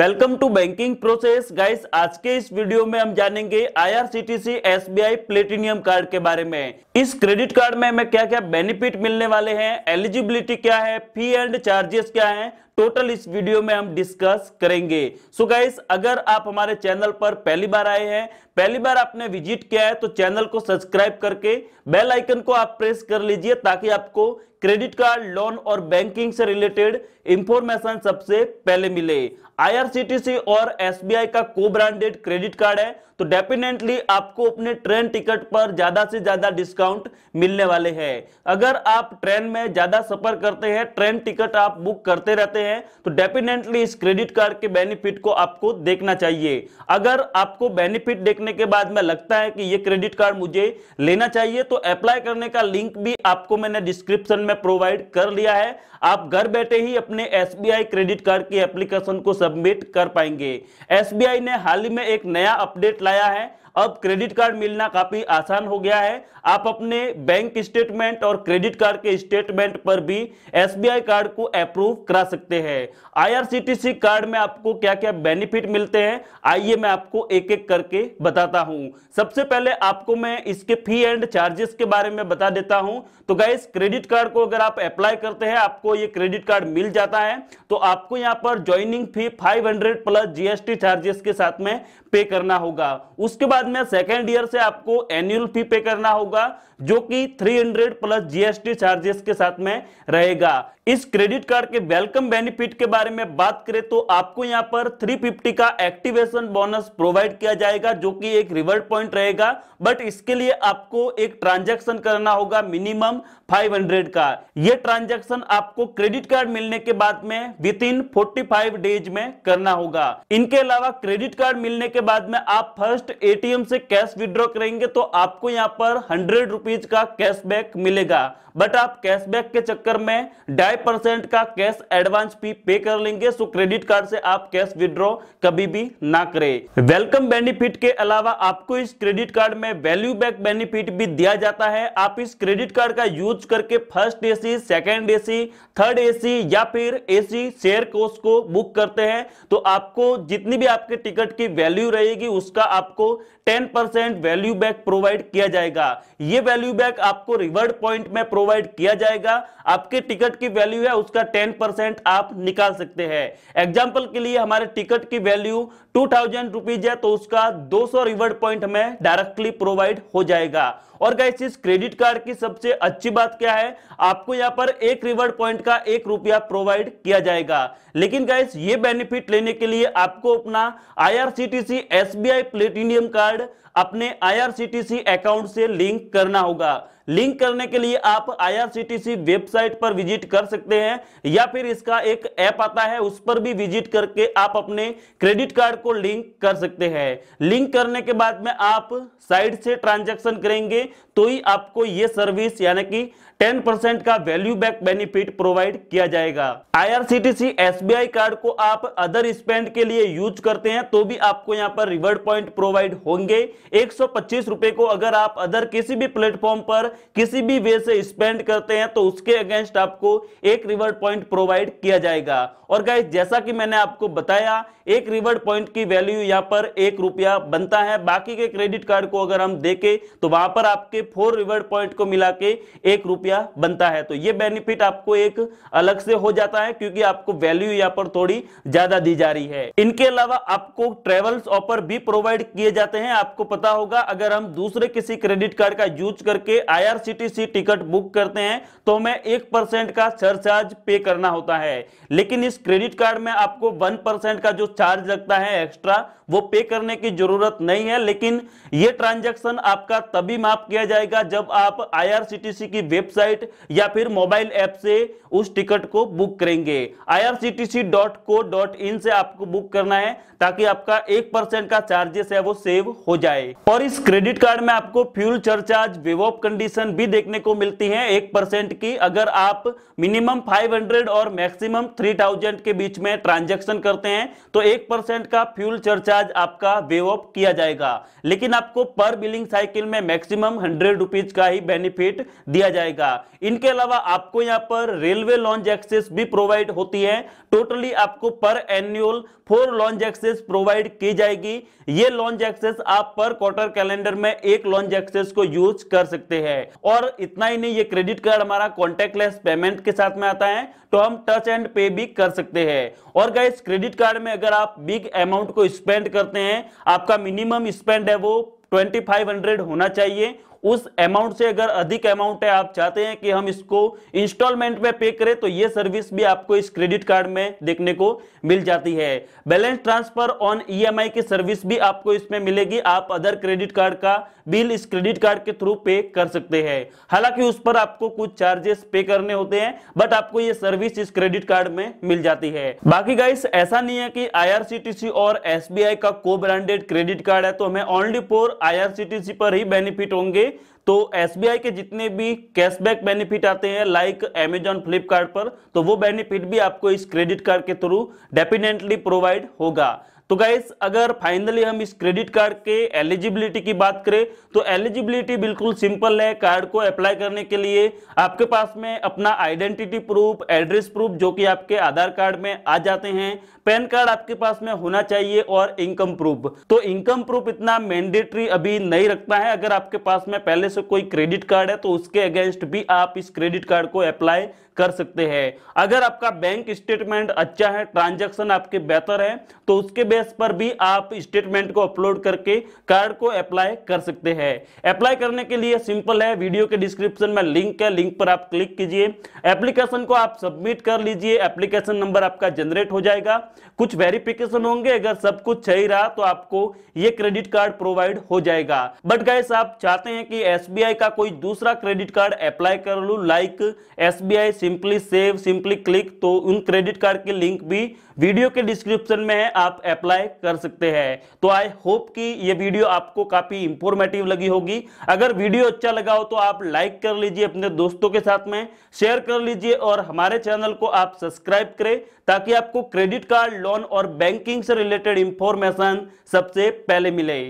welcome to banking process guys आज के इस वीडियो में हम जानेंगे आईआरसीटीसी एसबीआई प्लेटिनियम कार्ड के बारे में इस क्रेडिट कार्ड में हमें क्या क्या बेनिफिट मिलने वाले हैं एलिजिबिलिटी क्या है फी एंड चार्जेस क्या है टोटल इस वीडियो में हम डिस्कस करेंगे सो so गाइस अगर आप हमारे चैनल पर पहली बार आए हैं पहली बार आपने विजिट किया है तो चैनल को सब्सक्राइब करके बेल आइकन को आप प्रेस कर लीजिए ताकि आपको क्रेडिट कार्ड लोन और बैंकिंग से रिलेटेड इंफॉर्मेशन सबसे पहले मिले आईआरसीटीसी और एसबीआई का को ब्रांडेड क्रेडिट कार्ड है तो डेफिनेटली आपको अपने ट्रेन टिकट पर ज्यादा से ज्यादा डिस्काउंट मिलने वाले हैं अगर आप ट्रेन में ज्यादा सफर करते हैं ट्रेन टिकट आप बुक करते रहते हैं तो डेफिनेटली इस क्रेडिट कार्ड के बेनिफिट को आपको देखना चाहिए अगर आपको बेनिफिट देखने के बाद में लगता है कि ये क्रेडिट कार्ड मुझे लेना चाहिए तो अप्लाई करने का लिंक भी आपको मैंने डिस्क्रिप्शन में प्रोवाइड कर लिया है आप घर बैठे ही अपने एस क्रेडिट कार्ड की एप्लीकेशन को सबमिट कर पाएंगे एस ने हाल ही में एक नया अपडेट लाया लगाया है अब क्रेडिट कार्ड मिलना काफी आसान हो गया है आप अपने बैंक स्टेटमेंट और क्रेडिट कार्ड के स्टेटमेंट पर भी एसबीआई कार्ड को अप्रूव करा सकते हैं आईआरसीटीसी कार्ड में आपको क्या क्या बेनिफिट मिलते हैं आइए मैं आपको एक एक करके बताता हूं सबसे पहले आपको मैं इसके फी एंड चार्जेस के बारे में बता देता हूं तो गाइस क्रेडिट कार्ड को अगर आप अप्लाई करते हैं आपको ये क्रेडिट कार्ड मिल जाता है तो आपको यहां पर joining fee 500 plus GST charges के साथ में पे करना होगा उसके बाद बाद में सेकेंड ईयर से आपको एनुअल फी पे करना होगा जो कि 300 प्लस जीएसटी चार्जेस के साथ में रहेगा इस क्रेडिट कार्ड के वेलकम बेनिफिट के बारे में बात करें तो आपको यहां पर 350 का एक्टिवेशन बोनस प्रोवाइड किया जाएगा जो कि एक रिवर्ट पॉइंट रहेगा बट इसके लिए आपको एक ट्रांजैक्शन करना होगा मिनिमम 500 का यह ट्रांजैक्शन आपको क्रेडिट कार्ड मिलने के बाद में विद इन फोर्टी डेज में करना होगा इनके अलावा क्रेडिट कार्ड मिलने के बाद में आप फर्स्ट एटी पेटीएम से कैश विड्रॉ करेंगे तो आपको यहाँ पर हंड्रेड रुपीज का कैशबैक मिलेगा बट आप कैशबैक के चक्कर में ढाई परसेंट का कैश एडवांस भी पे कर लेंगे सो क्रेडिट कार्ड से आप कैश विड्रॉ कभी भी ना करें वेलकम बेनिफिट के अलावा आपको इस क्रेडिट कार्ड में वैल्यू बैक बेनिफिट भी दिया जाता है आप इस क्रेडिट कार्ड का यूज करके first AC second AC third AC या फिर एसी शेयर कोर्स को बुक करते हैं तो आपको जितनी भी आपके टिकट की वैल्यू रहेगी उसका आपको ten percent value back provide किया जाएगा ये वैल्यू बैक आपको रिवर्ड पॉइंट में प्रोवाइड किया जाएगा आपके टिकट की वैल्यू है उसका टेन परसेंट आप निकाल सकते हैं एग्जाम्पल के लिए हमारे टिकट की वैल्यू टू थाउजेंड रुपीज है तो उसका दो सौ रिवर्ड पॉइंट हमें डायरेक्टली प्रोवाइड हो जाएगा और गाइस इस क्रेडिट कार्ड की सबसे अच्छी बात क्या है आपको यहाँ पर एक रिवॉर्ड पॉइंट का एक रुपया प्रोवाइड किया जाएगा लेकिन गाइस ये बेनिफिट लेने के लिए आपको अपना आईआरसीटीसी एसबीआई प्लेटिनियम कार्ड अपने आईआरसीटीसी अकाउंट से लिंक करना होगा लिंक करने के लिए आप आईआरसीटीसी वेबसाइट पर विजिट कर सकते हैं या फिर इसका एक ऐप आता है उस पर भी विजिट करके आप अपने क्रेडिट कार्ड को लिंक कर सकते हैं लिंक करने के बाद में आप साइड से ट्रांजेक्शन करेंगे तो ही आपको ये सर्विस यानी कि 10% का वैल्यू बैक बेनिफिट प्रोवाइड किया जाएगा आईआरसीटीसी एसबीआई कार्ड को आप अदर स्पेंड के लिए यूज करते हैं तो भी आपको यहाँ पर रिवर्ड पॉइंट प्रोवाइड होंगे एक रुपए को अगर आप अदर किसी भी प्लेटफॉर्म पर किसी भी वे से स्पेंड करते हैं तो उसके अगेंस्ट आपको एक रिवर्ड पॉइंट प्रोवाइड किया जाएगा और गाइज जैसा कि मैंने आपको बताया एक रिवर्ड पॉइंट की वैल्यू यहाँ पर एक रुपया बनता है बाकी के क्रेडिट कार्ड को अगर हम देखें तो वहां पर आपके फोर रिवर्ड पॉइंट को मिला के एक रुपया रुपया बनता है तो ये बेनिफिट आपको एक अलग से हो जाता है क्योंकि आपको वैल्यू यहाँ पर थोड़ी ज्यादा दी जा रही है इनके अलावा आपको ट्रेवल्स ऑफर भी प्रोवाइड किए जाते हैं आपको पता होगा अगर हम दूसरे किसी क्रेडिट कार्ड का यूज करके आई टिकट बुक करते हैं तो हमें एक परसेंट का सरचार्ज पे करना होता है लेकिन इस क्रेडिट कार्ड में आपको वन परसेंट का जो चार्ज लगता है एक्स्ट्रा वो पे करने की जरूरत नहीं है लेकिन ये ट्रांजैक्शन आपका तभी माफ किया जाएगा जब आप आई की वेबसाइट वेबसाइट या फिर मोबाइल ऐप से उस टिकट को बुक करेंगे irctc.co.in से आपको बुक करना है ताकि आपका एक परसेंट का चार्जेस है वो सेव हो जाए और इस क्रेडिट कार्ड में आपको फ्यूल वेव ऑफ कंडीशन भी देखने को मिलती है एक परसेंट की अगर आप मिनिमम 500 और मैक्सिमम 3000 के बीच में ट्रांजैक्शन करते हैं तो एक परसेंट का फ्यूल सरचार्ज आपका वेव ऑफ किया जाएगा लेकिन आपको पर बिलिंग साइकिल में मैक्सिमम हंड्रेड का ही बेनिफिट दिया जाएगा इनके अलावा आपको यहां पर रेलवे लॉन्च एक्सेस भी प्रोवाइड होती है टोटली आपको पर annual four lounge access provide की जाएगी ये लॉन्च एक्सेस आप पर क्वार्टर कैलेंडर में एक लॉन्च एक्सेस को यूज कर सकते हैं और इतना ही नहीं ये क्रेडिट कार्ड हमारा कॉन्टेक्टलेस पेमेंट के साथ में आता है तो हम टच एंड पे भी कर सकते हैं और गाइस क्रेडिट कार्ड में अगर आप बिग अमाउंट को स्पेंड करते हैं आपका मिनिमम स्पेंड है वो 2500 होना चाहिए उस अमाउंट से अगर अधिक अमाउंट है आप चाहते हैं कि हम इसको इंस्टॉलमेंट में पे करें तो ये सर्विस भी आपको इस क्रेडिट कार्ड में देखने को मिल जाती है बैलेंस ट्रांसफर ऑन ईएमआई की सर्विस भी आपको इसमें मिलेगी आप अदर क्रेडिट कार्ड का बिल इस क्रेडिट कार्ड के थ्रू पे कर सकते हैं हालांकि उस पर आपको कुछ चार्जेस पे करने होते हैं बट आपको ये सर्विस इस क्रेडिट कार्ड में मिल जाती है बाकी गाइस ऐसा नहीं है कि आईआरसीटीसी और एसबीआई का को ब्रांडेड क्रेडिट कार्ड है तो हमें ओनली फोर आईआरसीटीसी पर ही बेनिफिट होंगे तो एस के जितने भी कैशबैक बेनिफिट आते हैं लाइक एमेजॉन फ्लिपकार्ट पर तो वो बेनिफिट भी आपको इस क्रेडिट कार्ड के थ्रू डेफिनेटली प्रोवाइड होगा तो गाइज अगर फाइनली हम इस क्रेडिट कार्ड के एलिजिबिलिटी की बात करें तो एलिजिबिलिटी बिल्कुल सिंपल है कार्ड को अप्लाई करने के लिए आपके पास में अपना आइडेंटिटी प्रूफ एड्रेस प्रूफ जो कि आपके आधार कार्ड में आ जाते हैं पैन कार्ड आपके पास में होना चाहिए और इनकम प्रूफ तो इनकम प्रूफ इतना मैंडेटरी अभी नहीं रखता है अगर आपके पास में पहले से कोई क्रेडिट कार्ड है तो उसके अगेंस्ट भी आप इस क्रेडिट कार्ड को अप्लाई कर सकते हैं अगर आपका बैंक स्टेटमेंट अच्छा है ट्रांजेक्शन आपके बेहतर है तो उसके एस पर भी आप स्टेटमेंट को अपलोड करके कार्ड को अप्लाई कर सकते हैं अप्लाई करने के लिए सिंपल है वीडियो के डिस्क्रिप्शन में लिंक है लिंक पर आप क्लिक कीजिए एप्लीकेशन को आप सबमिट कर लीजिए एप्लीकेशन नंबर आपका जनरेट हो जाएगा कुछ वेरिफिकेशन होंगे अगर सब कुछ सही रहा तो आपको ये क्रेडिट कार्ड प्रोवाइड हो जाएगा बट गाइस आप चाहते हैं कि एस का कोई दूसरा क्रेडिट कार्ड अप्लाई कर लू लाइक एस सिंपली सेव सिंपली क्लिक तो उन क्रेडिट कार्ड के लिंक भी वीडियो के डिस्क्रिप्शन में है आप अप्लाई अप्लाई कर सकते हैं तो आई होप कि ये वीडियो आपको काफी इंफॉर्मेटिव लगी होगी अगर वीडियो अच्छा लगा हो तो आप लाइक कर लीजिए अपने दोस्तों के साथ में शेयर कर लीजिए और हमारे चैनल को आप सब्सक्राइब करें ताकि आपको क्रेडिट कार्ड लोन और बैंकिंग से रिलेटेड इंफॉर्मेशन सबसे पहले मिले